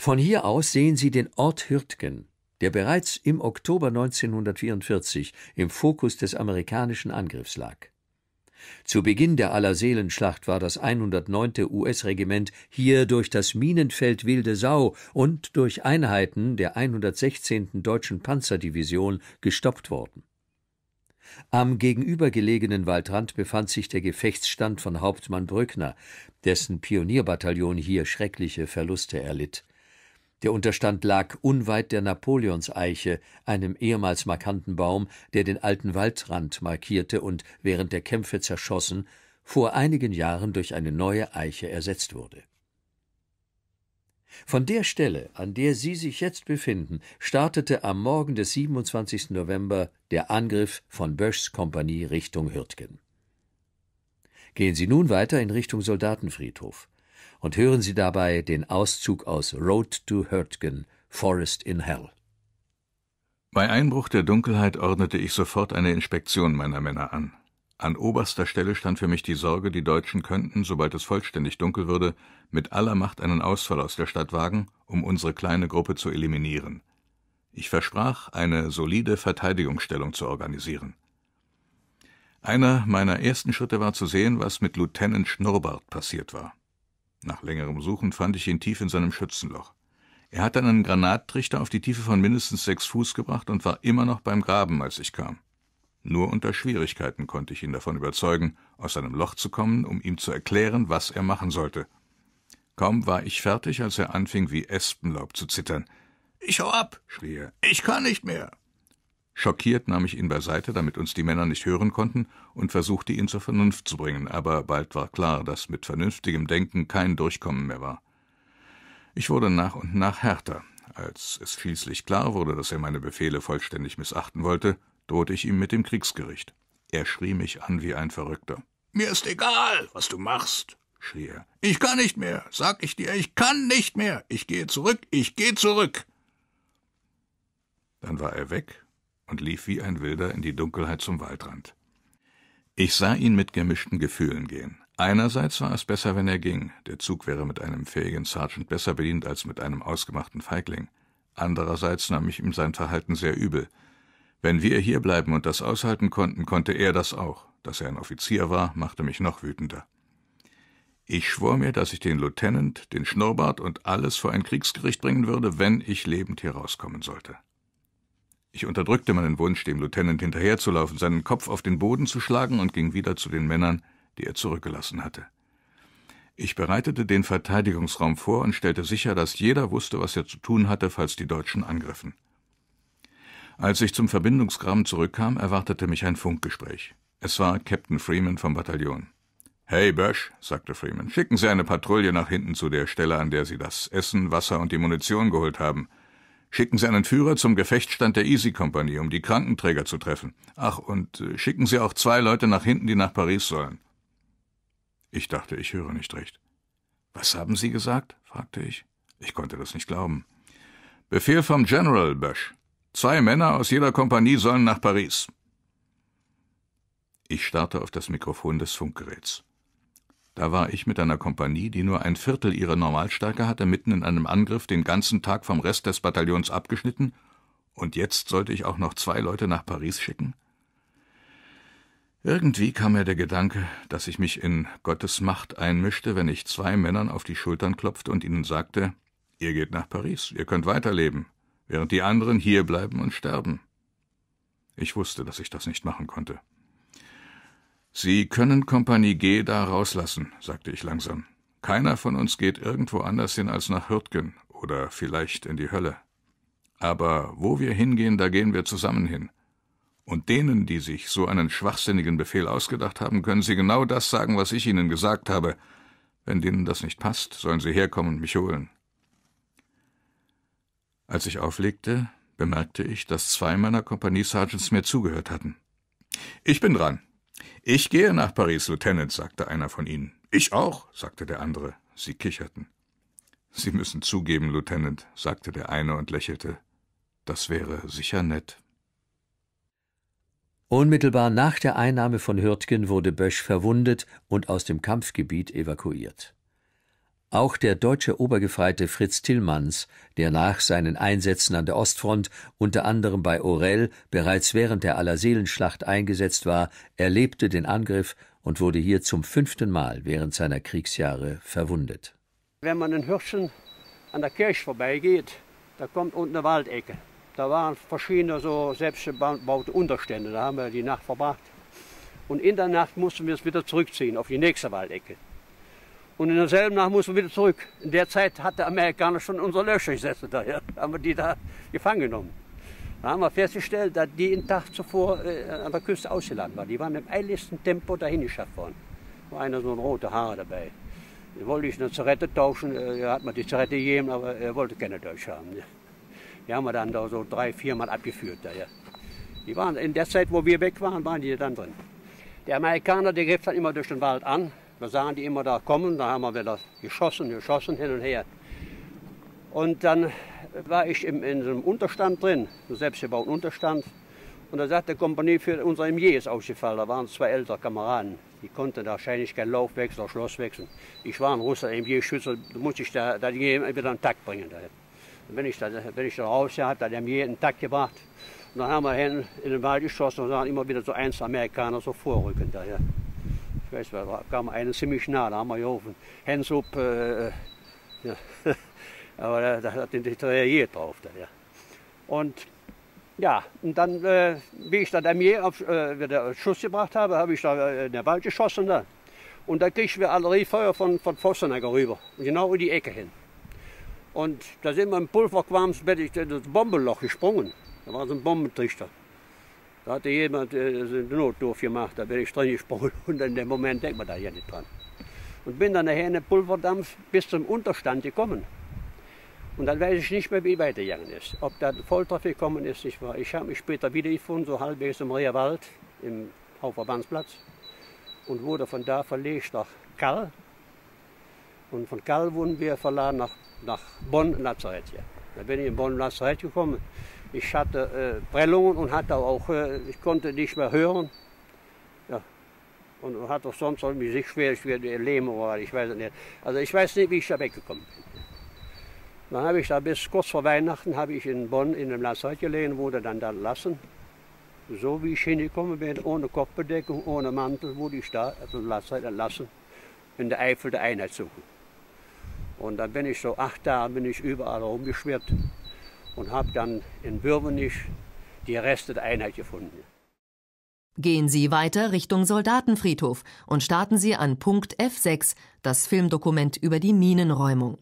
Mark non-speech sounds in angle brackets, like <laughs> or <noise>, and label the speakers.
Speaker 1: Von hier aus sehen Sie den Ort Hürtgen, der bereits im Oktober 1944 im Fokus des amerikanischen Angriffs lag. Zu Beginn der Allerseelenschlacht war das 109. US-Regiment hier durch das Minenfeld Wilde Sau und durch Einheiten der 116. Deutschen Panzerdivision gestoppt worden. Am gegenübergelegenen Waldrand befand sich der Gefechtsstand von Hauptmann Brückner, dessen Pionierbataillon hier schreckliche Verluste erlitt. Der Unterstand lag unweit der Napoleonseiche, einem ehemals markanten Baum, der den alten Waldrand markierte und während der Kämpfe zerschossen, vor einigen Jahren durch eine neue Eiche ersetzt wurde. Von der Stelle, an der Sie sich jetzt befinden, startete am Morgen des 27. November der Angriff von Böschs Kompanie Richtung Hürtgen. Gehen Sie nun weiter in Richtung Soldatenfriedhof und hören Sie dabei den Auszug
Speaker 2: aus Road to Hurtgen, Forest in Hell. Bei Einbruch der Dunkelheit ordnete ich sofort eine Inspektion meiner Männer an. An oberster Stelle stand für mich die Sorge, die Deutschen könnten, sobald es vollständig dunkel würde, mit aller Macht einen Ausfall aus der Stadt wagen, um unsere kleine Gruppe zu eliminieren. Ich versprach, eine solide Verteidigungsstellung zu organisieren. Einer meiner ersten Schritte war zu sehen, was mit Lieutenant Schnurrbart passiert war. Nach längerem Suchen fand ich ihn tief in seinem Schützenloch. Er hatte einen Granattrichter auf die Tiefe von mindestens sechs Fuß gebracht und war immer noch beim Graben, als ich kam. Nur unter Schwierigkeiten konnte ich ihn davon überzeugen, aus seinem Loch zu kommen, um ihm zu erklären, was er machen sollte. Kaum war ich fertig, als er anfing, wie Espenlaub zu zittern. Ich hau ab, schrie er. Ich kann nicht mehr. Schockiert nahm ich ihn beiseite, damit uns die Männer nicht hören konnten, und versuchte ihn zur Vernunft zu bringen, aber bald war klar, dass mit vernünftigem Denken kein Durchkommen mehr war. Ich wurde nach und nach härter. Als es schließlich klar wurde, dass er meine Befehle vollständig missachten wollte, drohte ich ihm mit dem Kriegsgericht. Er schrie mich an wie ein Verrückter. Mir ist egal, was du machst, schrie er. Ich kann nicht mehr, sag ich dir, ich kann nicht mehr. Ich gehe zurück, ich gehe zurück. Dann war er weg und lief wie ein Wilder in die Dunkelheit zum Waldrand. Ich sah ihn mit gemischten Gefühlen gehen. Einerseits war es besser, wenn er ging, der Zug wäre mit einem fähigen Sergeant besser bedient als mit einem ausgemachten Feigling. Andererseits nahm ich ihm sein Verhalten sehr übel. Wenn wir hier bleiben und das aushalten konnten, konnte er das auch. Dass er ein Offizier war, machte mich noch wütender. Ich schwor mir, dass ich den Lieutenant, den Schnurrbart und alles vor ein Kriegsgericht bringen würde, wenn ich lebend hier rauskommen sollte. Ich unterdrückte meinen Wunsch, dem Lieutenant hinterherzulaufen, seinen Kopf auf den Boden zu schlagen und ging wieder zu den Männern, die er zurückgelassen hatte. Ich bereitete den Verteidigungsraum vor und stellte sicher, dass jeder wusste, was er zu tun hatte, falls die Deutschen angriffen. Als ich zum Verbindungsgraben zurückkam, erwartete mich ein Funkgespräch. Es war Captain Freeman vom Bataillon. Hey, Bösch, sagte Freeman, schicken Sie eine Patrouille nach hinten zu der Stelle, an der Sie das Essen, Wasser und die Munition geholt haben. Schicken Sie einen Führer zum Gefechtsstand der Easy-Kompanie, um die Krankenträger zu treffen. Ach, und äh, schicken Sie auch zwei Leute nach hinten, die nach Paris sollen. Ich dachte, ich höre nicht recht. Was haben Sie gesagt? fragte ich. Ich konnte das nicht glauben. Befehl vom General, Bösch. Zwei Männer aus jeder Kompanie sollen nach Paris. Ich starrte auf das Mikrofon des Funkgeräts. Da war ich mit einer Kompanie, die nur ein Viertel ihrer Normalstärke hatte, mitten in einem Angriff den ganzen Tag vom Rest des Bataillons abgeschnitten, und jetzt sollte ich auch noch zwei Leute nach Paris schicken? Irgendwie kam mir der Gedanke, dass ich mich in Gottes Macht einmischte, wenn ich zwei Männern auf die Schultern klopfte und ihnen sagte, ihr geht nach Paris, ihr könnt weiterleben, während die anderen hier bleiben und sterben. Ich wusste, dass ich das nicht machen konnte. Sie können Kompanie G da rauslassen, sagte ich langsam. Keiner von uns geht irgendwo anders hin als nach Hürtgen oder vielleicht in die Hölle. Aber wo wir hingehen, da gehen wir zusammen hin. Und denen, die sich so einen schwachsinnigen Befehl ausgedacht haben, können Sie genau das sagen, was ich Ihnen gesagt habe. Wenn denen das nicht passt, sollen Sie herkommen und mich holen. Als ich auflegte, bemerkte ich, dass zwei meiner Kompanie-Sergeants mir zugehört hatten. Ich bin dran, ich gehe nach Paris, Lieutenant, sagte einer von ihnen. Ich auch, sagte der andere. Sie kicherten. Sie müssen zugeben, Lieutenant, sagte der eine und lächelte. Das wäre sicher nett.
Speaker 1: Unmittelbar nach der Einnahme von Hürtgen wurde Bösch verwundet und aus dem Kampfgebiet evakuiert. Auch der deutsche Obergefreite Fritz Tillmanns, der nach seinen Einsätzen an der Ostfront unter anderem bei Orel bereits während der Allerseelenschlacht eingesetzt war, erlebte den Angriff und wurde hier zum fünften Mal während seiner Kriegsjahre verwundet.
Speaker 3: Wenn man in Hirschen an der Kirche vorbeigeht, da kommt unten eine Waldecke. Da waren verschiedene so selbstgebaute Unterstände, da haben wir die Nacht verbracht. Und in der Nacht mussten wir es wieder zurückziehen auf die nächste Waldecke. Und in derselben Nacht mussten wir wieder zurück. In der Zeit hat der Amerikaner schon unsere Löcher Löschungssätze daher. Haben wir die da gefangen genommen. Da haben wir festgestellt, dass die einen Tag zuvor äh, an der Küste ausgeladen waren. Die waren im eiligsten Tempo dahin geschafft worden. Da War einer so ein rote Haare dabei. Den wollte ich eine Zerrette tauschen, äh, hat mir die Zerrette gegeben, aber er wollte keine Deutsch haben. Ja. Die haben wir dann da so drei, vier Mal abgeführt daher. Die waren in der Zeit, wo wir weg waren, waren die dann drin. Der Amerikaner, der griff dann immer durch den Wald an, da sahen die immer da kommen, da haben wir wieder geschossen, geschossen hin und her. Und dann war ich im, in so einem Unterstand drin, so selbstgebauten Unterstand. Und da sagt der Kompanieführer, unser MJ ist ausgefallen. Da waren zwei ältere Kameraden. Die konnten da wahrscheinlich kein Laufwechsel oder Schloss wechseln. Ich war ein russischer mj schützer da musste ich da, da wieder einen Takt bringen. Da. Und wenn ich da, wenn ich da raus ja, hat der MJ einen Takt gebracht. Und dann haben wir hin in den Wald geschossen und dann immer wieder so eins Amerikaner so vorrücken daher. Ja ich weiß da kam einer ziemlich nah, da haben wir gerufen, Hands up, äh, äh <laughs> ja. aber da, da hat nicht reagiert drauf. Da, ja. Und ja, und dann, äh, wie ich dann mir auf äh, Schuss gebracht habe, habe ich da äh, in den Wald geschossen da. Und da kriegen wir Artilleriefeuer von, von Pfossenegger rüber, genau in die Ecke hin. Und da sind wir im Pulverquams, bin ich in das Bombenloch gesprungen. Da war so ein Bombentrichter. Da hatte jemand äh, eine Not gemacht, da bin ich drin gesprungen <laughs> und in dem Moment denkt man da ja nicht dran. Und bin dann nachher in den Pulverdampf bis zum Unterstand gekommen. Und dann weiß ich nicht mehr, wie weitergegangen ist. Ob da Volltreffer gekommen ist, nicht wahr. Ich habe mich später wiedergefunden, so halbwegs im Rehrwald, im Hauptverbandsplatz. Und wurde von da verlegt nach Kall. Und von Kall wurden wir verladen nach, nach Bonn-Lazarett. Da bin ich in Bonn-Lazarett gekommen. Ich hatte äh, Prellungen und hatte auch, äh, ich konnte nicht mehr hören. Ja. Und hat auch sonst irgendwie sich schwer, ich werde Lähmung oder ich weiß nicht. Also ich weiß nicht, wie ich da weggekommen bin. Dann habe ich da bis kurz vor Weihnachten habe ich in Bonn in einem Lazarett gelegen, wurde dann da lassen. So wie ich hingekommen bin, ohne Kopfbedeckung, ohne Mantel, wurde ich da auf dem Lazarett entlassen, in der Eifel der Einheit suchen. Und dann bin ich so acht Tage bin ich überall rumgeschwirrt und habe dann in Bürvenich die Reste der Einheit gefunden.
Speaker 1: Gehen Sie weiter Richtung Soldatenfriedhof und starten Sie an Punkt F6, das Filmdokument über die Minenräumung.